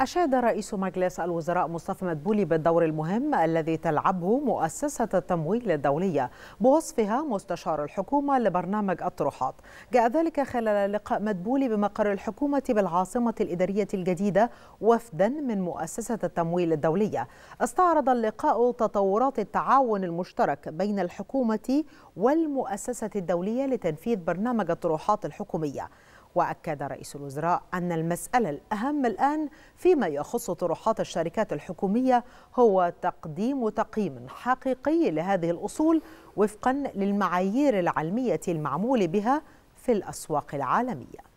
أشاد رئيس مجلس الوزراء مصطفى مدبولي بالدور المهم الذي تلعبه مؤسسة التمويل الدولية بوصفها مستشار الحكومة لبرنامج الطروحات جاء ذلك خلال لقاء مدبولي بمقر الحكومة بالعاصمة الإدارية الجديدة وفدا من مؤسسة التمويل الدولية استعرض اللقاء تطورات التعاون المشترك بين الحكومة والمؤسسة الدولية لتنفيذ برنامج الطروحات الحكومية وأكد رئيس الوزراء أن المسألة الأهم الآن فيما يخص طروحات الشركات الحكومية هو تقديم تقييم حقيقي لهذه الأصول وفقا للمعايير العلمية المعمول بها في الأسواق العالمية